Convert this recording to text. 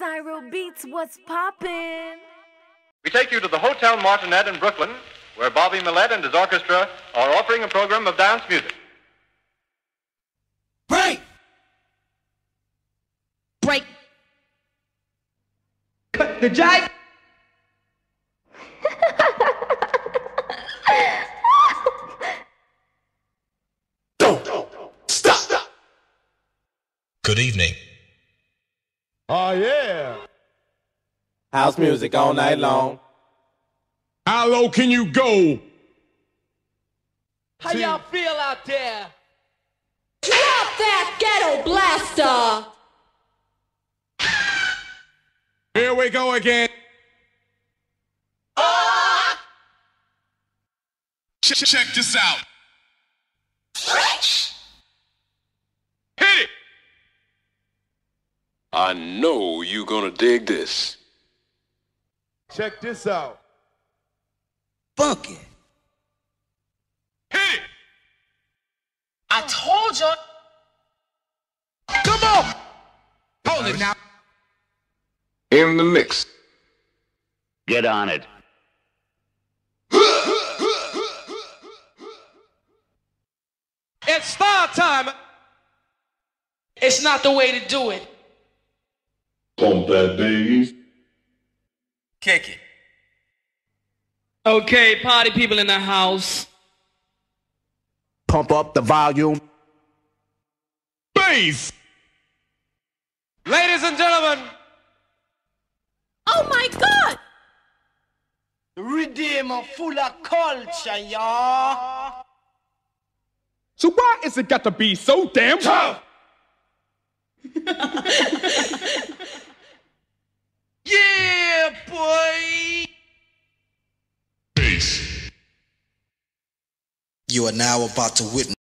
Cyro Beats, what's poppin'? We take you to the Hotel Martinet in Brooklyn, where Bobby Millette and his orchestra are offering a program of dance music. Break! Break! Cut the jive! Good evening. Oh, yeah. House music all night long. How low can you go? How y'all feel out there? Drop that ghetto blaster! Here we go again. Ah! Ch check this out. I know you're gonna dig this. Check this out. Fuck it. Hey! I told you. Come on! Hold it now. In the mix. Get on it. It's fire time. It's not the way to do it. Pump that bass. Kick it. Okay, party people in the house. Pump up the volume. Bass! Ladies and gentlemen. Oh my god! Redeemer full of culture, y'all. So why is it got to be so damn tough? You are now about to witness.